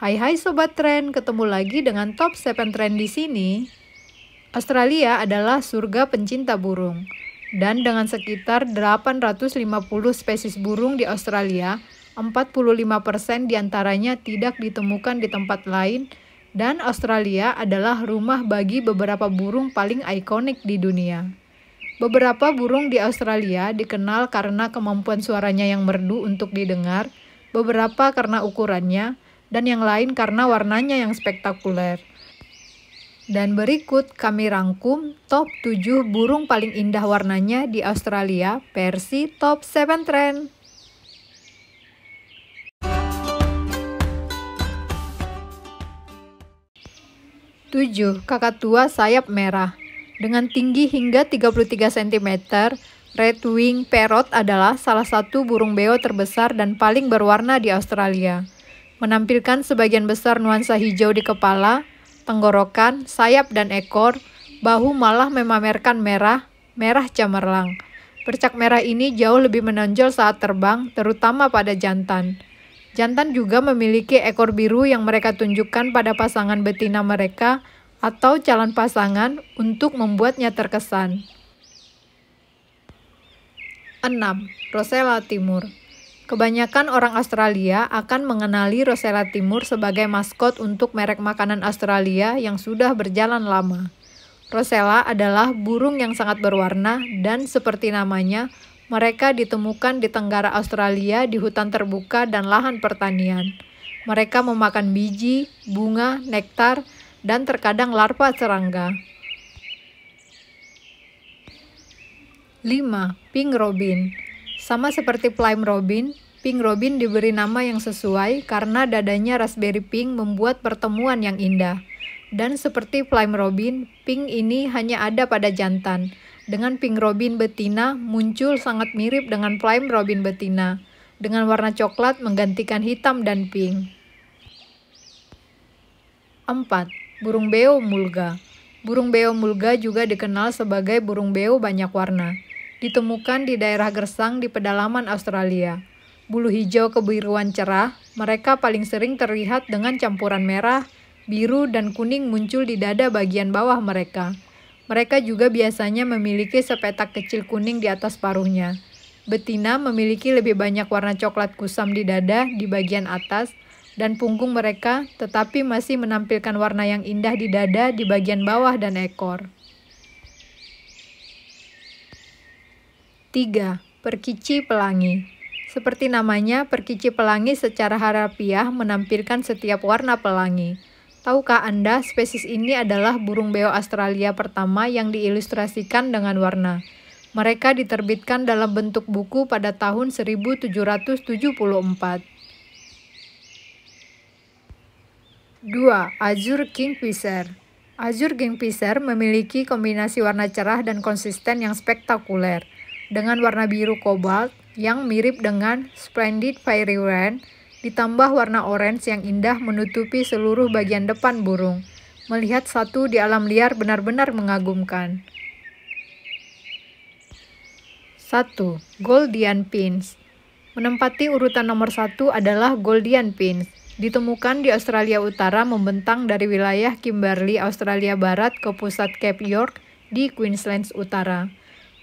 Hai hai Sobat tren, ketemu lagi dengan Top 7 tren di sini. Australia adalah surga pencinta burung. Dan dengan sekitar 850 spesies burung di Australia, 45% diantaranya tidak ditemukan di tempat lain, dan Australia adalah rumah bagi beberapa burung paling ikonik di dunia. Beberapa burung di Australia dikenal karena kemampuan suaranya yang merdu untuk didengar, beberapa karena ukurannya, dan yang lain karena warnanya yang spektakuler. Dan berikut kami rangkum top 7 burung paling indah warnanya di Australia versi Top 7 Trend. Tujuh, kakatua sayap merah. Dengan tinggi hingga 33 cm, Red Wing Parrot adalah salah satu burung beo terbesar dan paling berwarna di Australia menampilkan sebagian besar nuansa hijau di kepala, tenggorokan, sayap dan ekor, bahu malah memamerkan merah, merah cemerlang. Percak merah ini jauh lebih menonjol saat terbang, terutama pada jantan. Jantan juga memiliki ekor biru yang mereka tunjukkan pada pasangan betina mereka atau calon pasangan untuk membuatnya terkesan. 6. Rosella Timur Kebanyakan orang Australia akan mengenali Rosella Timur sebagai maskot untuk merek makanan Australia yang sudah berjalan lama. Rosella adalah burung yang sangat berwarna dan seperti namanya, mereka ditemukan di Tenggara Australia di hutan terbuka dan lahan pertanian. Mereka memakan biji, bunga, nektar, dan terkadang larva serangga. 5. Pink Robin sama seperti Plime Robin, Pink Robin diberi nama yang sesuai karena dadanya raspberry pink membuat pertemuan yang indah. Dan seperti Plime Robin, pink ini hanya ada pada jantan. Dengan Pink Robin betina muncul sangat mirip dengan Plime Robin betina, dengan warna coklat menggantikan hitam dan pink. 4. Burung beo mulga Burung beo mulga juga dikenal sebagai burung beo banyak warna ditemukan di daerah Gersang di pedalaman Australia. Bulu hijau kebiruan cerah, mereka paling sering terlihat dengan campuran merah, biru, dan kuning muncul di dada bagian bawah mereka. Mereka juga biasanya memiliki sepetak kecil kuning di atas paruhnya. Betina memiliki lebih banyak warna coklat kusam di dada di bagian atas dan punggung mereka, tetapi masih menampilkan warna yang indah di dada di bagian bawah dan ekor. 3. Perkici pelangi Seperti namanya, perkici pelangi secara harapiah menampilkan setiap warna pelangi. Tahukah Anda, spesies ini adalah burung beo Australia pertama yang diilustrasikan dengan warna. Mereka diterbitkan dalam bentuk buku pada tahun 1774. 2. Azure Kingfisher Azure Kingfisher memiliki kombinasi warna cerah dan konsisten yang spektakuler dengan warna biru kobalt yang mirip dengan Splendid Fiery Wren, ditambah warna orange yang indah menutupi seluruh bagian depan burung. Melihat satu di alam liar benar-benar mengagumkan. 1. Goldian Pins Menempati urutan nomor satu adalah Goldian Pins. Ditemukan di Australia Utara membentang dari wilayah Kimberley, Australia Barat ke pusat Cape York di Queensland Utara.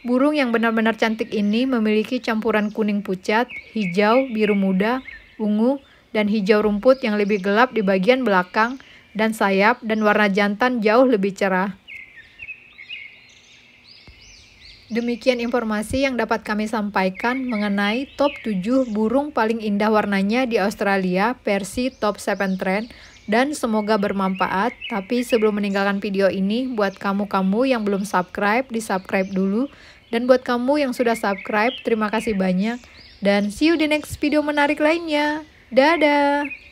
Burung yang benar-benar cantik ini memiliki campuran kuning pucat, hijau, biru muda, ungu, dan hijau rumput yang lebih gelap di bagian belakang dan sayap dan warna jantan jauh lebih cerah. Demikian informasi yang dapat kami sampaikan mengenai top 7 burung paling indah warnanya di Australia versi Top 7 Trend dan semoga bermanfaat. Tapi sebelum meninggalkan video ini, buat kamu-kamu yang belum subscribe, di-subscribe dulu dan buat kamu yang sudah subscribe, terima kasih banyak. Dan see you di next video menarik lainnya. Dadah!